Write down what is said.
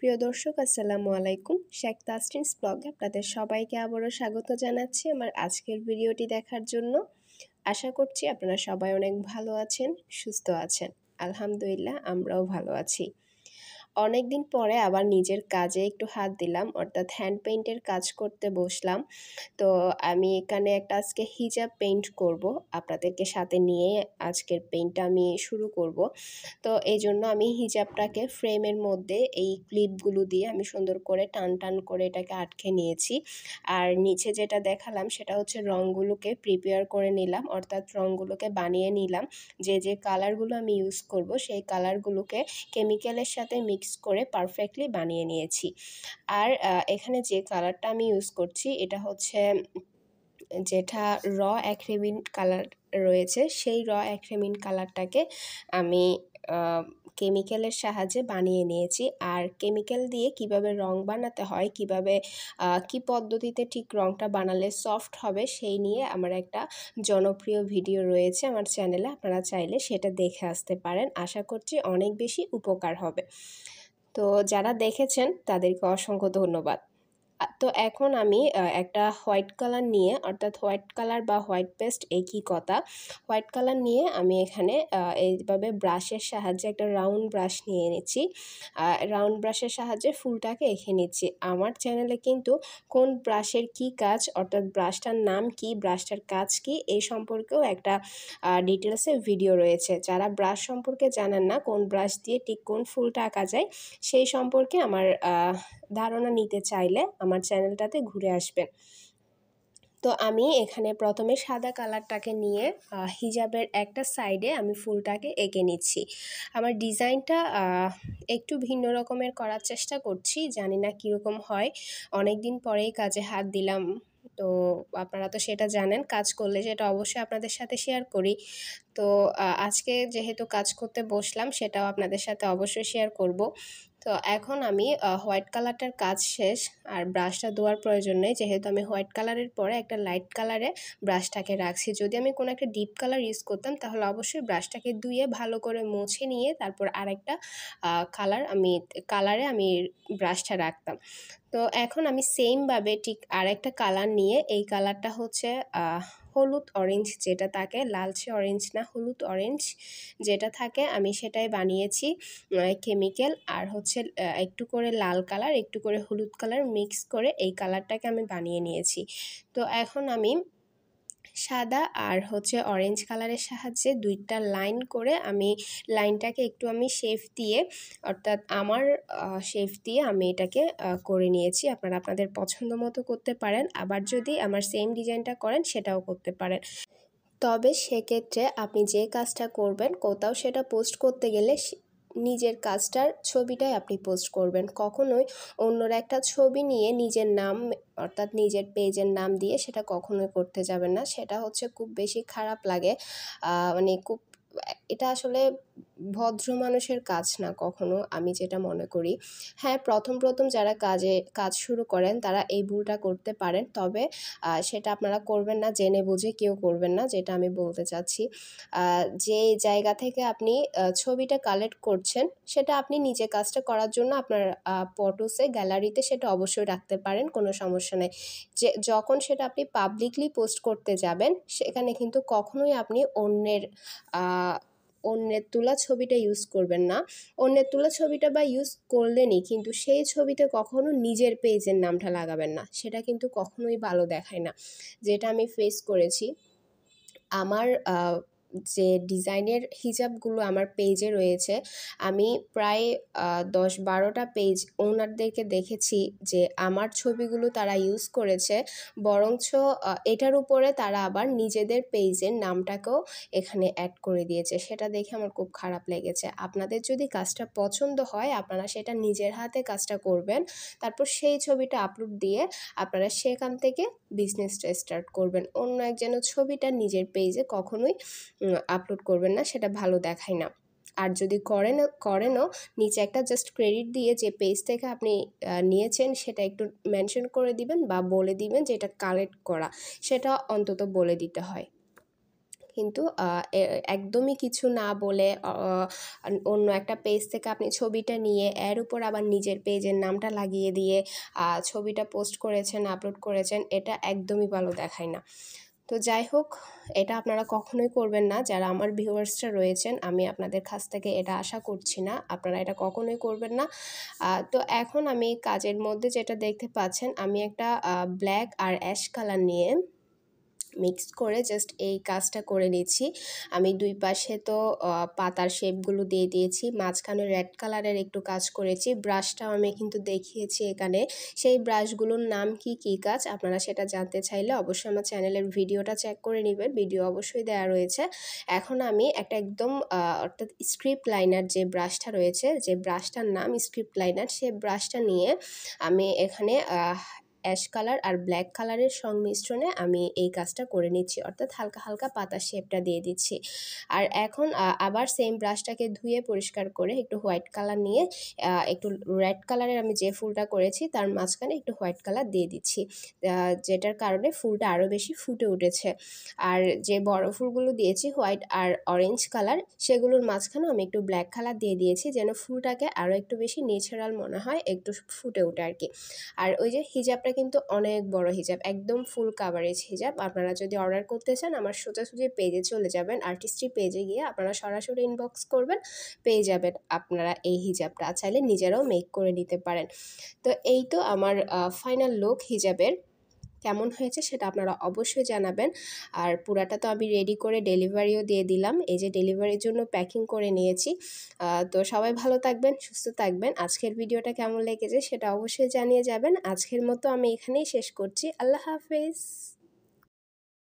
প্রিয় দর্শক আসসালামু আলাইকুম শেখ তাস্টিনস ব্লগে আপনাদের সবাইকে আবারও স্বাগত জানাচ্ছি আমার আজকের ভিডিওটি দেখার জন্য আশা করছি আপনারা সবাই অনেক ভালো আছেন সুস্থ আছেন আলহামদুলিল্লাহ আমরাও ভালো আছি অনেক দিন পরে আবার নিজের কাজে একটু হাত দিলাম অর্থাৎ হ্যান্ড পেইন্টের কাজ করতে বসলাম তো আমি এখানে একটা আজকে হিজাব পেইন্ট করব আপনাদেরকে সাথে নিয়ে আজকের পেইন্টটা আমি শুরু করব তো এই জন্য আমি হিজাবটাকে ফ্রেমের মধ্যে এই ক্লিপগুলো দিয়ে আমি সুন্দর করে টান টান করে এটাকে আটকে নিয়েছি আর নিচে যেটা দেখালাম সেটা হচ্ছে রঙগুলোকে প্রিপেয়ার করে নিলাম অর্থাৎ রঙগুলোকে বানিয়ে নিলাম যে যে কালারগুলো আমি ইউজ করব সেই কালারগুলোকে কেমিক্যালের সাথে মিক্স মিক্স করে পারফেক্টলি বানিয়ে নিয়েছি আর এখানে যে কালারটা আমি ইউজ করছি এটা হচ্ছে যেটা র অ্যাক্রেমিন কালার রয়েছে সেই র অ্যাক্রেমিন কালারটাকে আমি কেমিক্যালের সাহায্যে বানিয়ে নিয়েছি আর কেমিক্যাল দিয়ে কিভাবে রং বানাতে হয় কিভাবে কি পদ্ধতিতে ঠিক রংটা বানালে সফট হবে সেই নিয়ে আমার একটা জনপ্রিয় ভিডিও রয়েছে আমার চ্যানেলে আপনারা চাইলে সেটা দেখে আসতে পারেন আশা করছি অনেক বেশি উপকার হবে তো যারা দেখেছেন তাদেরকে অসংখ্য ধন্যবাদ তো এখন আমি একটা হোয়াইট কালার নিয়ে অর্থাৎ হোয়াইট কালার বা হোয়াইট পেস্ট একই কথা হোয়াইট কালার নিয়ে আমি এখানে এইভাবে ব্রাশের সাহায্যে একটা রাউন্ড ব্রাশ নিয়ে নিচ্ছি রাউন্ড ব্রাশের সাহায্যে ফুলটাকে এঁকে নিচ্ছি আমার চ্যানেলে কিন্তু কোন ব্রাশের কি কাজ অর্থাৎ ব্রাশটার নাম কি ব্রাশটার কাজ কি এই সম্পর্কেও একটা ডিটেলসে ভিডিও রয়েছে যারা ব্রাশ সম্পর্কে জানেন না কোন ব্রাশ দিয়ে ঠিক কোন ফুলটা আঁকা যায় সেই সম্পর্কে আমার ধারণা নিতে চাইলে আমার চ্যানেলটাতে ঘুরে আসবেন তো আমি এখানে প্রথমে সাদা কালারটাকে নিয়ে হিজাবের একটা সাইডে আমি ফুলটাকে এঁকে নিচ্ছি আমার ডিজাইনটা একটু ভিন্ন রকমের করার চেষ্টা করছি জানি না কীরকম হয় অনেক দিন পরেই কাজে হাত দিলাম তো আপনারা তো সেটা জানেন কাজ করলে সেটা অবশ্যই আপনাদের সাথে শেয়ার করি তো আজকে যেহেতু কাজ করতে বসলাম সেটাও আপনাদের সাথে অবশ্যই শেয়ার করব তো এখন আমি হোয়াইট কালারটার কাজ শেষ আর ব্রাশটা দেওয়ার প্রয়োজন নেই যেহেতু আমি হোয়াইট কালারের পরে একটা লাইট কালারে ব্রাশটাকে রাখছি যদি আমি কোনো একটা ডিপ কালার ইউজ করতাম তাহলে অবশ্যই ব্রাশটাকে ধুয়ে ভালো করে মুছে নিয়ে তারপর আরেকটা কালার আমি কালারে আমি ব্রাশটা রাখতাম তো এখন আমি সেমভাবে ঠিক আরেকটা কালার নিয়ে এই কালারটা হচ্ছে হলুদ অরেঞ্জ যেটা থাকে লালচে অরেঞ্জ না হলুদ অরেঞ্জ যেটা থাকে আমি সেটাই বানিয়েছি কেমিক্যাল আর হচ্ছে একটু করে লাল কালার একটু করে হলুদ কালার মিক্স করে এই কালারটাকে আমি বানিয়ে নিয়েছি তো এখন আমি সাদা আর হচ্ছে অরেঞ্জ কালারের সাহায্যে দুইটা লাইন করে আমি লাইনটাকে একটু আমি শেপ দিয়ে অর্থাৎ আমার শেপ দিয়ে আমি এটাকে করে নিয়েছি আপনারা আপনাদের পছন্দ মতো করতে পারেন আবার যদি আমার সেম ডিজাইনটা করেন সেটাও করতে পারেন তবে সেক্ষেত্রে আপনি যে কাজটা করবেন কোথাও সেটা পোস্ট করতে গেলে নিজের কাজটার ছবিটাই আপনি পোস্ট করবেন কখনোই অন্যর একটা ছবি নিয়ে নিজের নাম অর্থাৎ নিজের পেজের নাম দিয়ে সেটা কখনোই করতে যাবেন না সেটা হচ্ছে খুব বেশি খারাপ লাগে মানে খুব এটা আসলে ভদ্র মানুষের কাজ না কখনো আমি যেটা মনে করি হ্যাঁ প্রথম প্রথম যারা কাজে কাজ শুরু করেন তারা এই ভুলটা করতে পারেন তবে সেটা আপনারা করবেন না জেনে বুঝে কেউ করবেন না যেটা আমি বলতে চাচ্ছি যে জায়গা থেকে আপনি ছবিটা কালেক্ট করছেন সেটা আপনি নিজে কাজটা করার জন্য আপনার ফটোসে গ্যালারিতে সেটা অবশ্যই রাখতে পারেন কোনো সমস্যা নেই যে যখন সেটা আপনি পাবলিকলি পোস্ট করতে যাবেন সেখানে কিন্তু কখনোই আপনি অন্যের অন্যের তোলা ছবিটা ইউজ করবেন না অন্যের তোলা ছবিটা বা ইউজ করলেনই কিন্তু সেই ছবিতে কখনো নিজের পেজের নামটা লাগাবেন না সেটা কিন্তু কখনোই ভালো দেখায় না যেটা আমি ফেস করেছি আমার যে ডিজাইনের হিজাবগুলো আমার পেজে রয়েছে আমি প্রায় দশ বারোটা পেজ ওনারদেরকে দেখেছি যে আমার ছবিগুলো তারা ইউজ করেছে বরঞ্চ এটার উপরে তারা আবার নিজেদের পেজের নামটাকেও এখানে অ্যাড করে দিয়েছে সেটা দেখে আমার খুব খারাপ লেগেছে আপনাদের যদি কাজটা পছন্দ হয় আপনারা সেটা নিজের হাতে কাজটা করবেন তারপর সেই ছবিটা আপলোড দিয়ে আপনারা সেখান থেকে বিজনেসটা স্টার্ট করবেন অন্য এক যেন ছবিটা নিজের পেজে কখনোই আপলোড করবেন না সেটা ভালো দেখায় না আর যদি করেন করেনও নিচে একটা জাস্ট ক্রেডিট দিয়ে যে পেজ থেকে আপনি নিয়েছেন সেটা একটু মেনশন করে দিবেন বা বলে দিবেন যে এটা কালেক্ট করা সেটা অন্তত বলে দিতে হয় কিন্তু একদমই কিছু না বলে অন্য একটা পেজ থেকে আপনি ছবিটা নিয়ে এর উপর আবার নিজের পেজের নামটা লাগিয়ে দিয়ে ছবিটা পোস্ট করেছেন আপলোড করেছেন এটা একদমই ভালো দেখায় না তো যাই হোক এটা আপনারা কখনোই করবেন না যারা আমার ভিউয়ার্সটা রয়েছেন আমি আপনাদের কাছ থেকে এটা আশা করছি না আপনারা এটা কখনোই করবেন না তো এখন আমি কাজের মধ্যে যেটা দেখতে পাচ্ছেন আমি একটা ব্ল্যাক আর অ্যাশ কালার নিয়ে মিক্স করে জাস্ট এই কাজটা করে নিচ্ছি আমি দুই পাশে তো পাতার শেপগুলো দিয়ে দিয়েছি মাঝখানে রেড কালারের একটু কাজ করেছি ব্রাশটাও আমি কিন্তু দেখিয়েছি এখানে সেই ব্রাশগুলোর নাম কি কি কাজ আপনারা সেটা জানতে চাইলে অবশ্যই আমার চ্যানেলের ভিডিওটা চেক করে নেবেন ভিডিও অবশ্যই দেওয়া রয়েছে এখন আমি একটা একদম অর্থাৎ স্ক্রিপ্ট লাইনার যে ব্রাশটা রয়েছে যে ব্রাশটার নাম স্ক্রিপ্ট লাইনার সে ব্রাশটা নিয়ে আমি এখানে অ্যাশ কালার আর ব্ল্যাক কালারের সংমিশ্রণে আমি এই কাজটা করে নিচ্ছি অর্থাৎ হালকা হালকা পাতা শেপটা দিয়ে দিচ্ছি আর এখন আবার সেম ব্রাশটাকে ধুয়ে পরিষ্কার করে একটু হোয়াইট কালার নিয়ে একটু রেড কালারের আমি যে ফুলটা করেছি তার মাঝখানে একটু হোয়াইট কালার দিয়ে দিচ্ছি যেটার কারণে ফুলটা আরও বেশি ফুটে উঠেছে আর যে বড় ফুলগুলো দিয়েছি হোয়াইট আর অরেঞ্জ কালার সেগুলোর মাঝখানেও আমি একটু ব্ল্যাক কালার দিয়ে দিয়েছি যেন ফুলটাকে আরও একটু বেশি ন্যাচারাল মনে হয় একটু ফুটে ওঠে আর কি আর ওই যে হিজাবটা কিন্তু অনেক বড় হিজাব একদম ফুল কাভারেজ হিজাব আপনারা যদি অর্ডার করতে চান আমার সোজাসুজি পেজে চলে যাবেন আর্টিস্ট্রি পেজে গিয়ে আপনারা সরাসরি ইনবক্স করবেন পেয়ে যাবেন আপনারা এই হিজাবটা চাইলে নিজেরাও মেক করে নিতে পারেন তো এই তো আমার ফাইনাল লুক হিজাবের কেমন হয়েছে সেটা আপনারা অবশ্যই জানাবেন আর পুরাটা তো আমি রেডি করে ডেলিভারিও দিয়ে দিলাম এই যে ডেলিভারির জন্য প্যাকিং করে নিয়েছি তো সবাই ভালো থাকবেন সুস্থ থাকবেন আজকের ভিডিওটা কেমন লেগেছে সেটা অবশ্যই জানিয়ে যাবেন আজকের মতো আমি এখানেই শেষ করছি আল্লাহ হাফেজ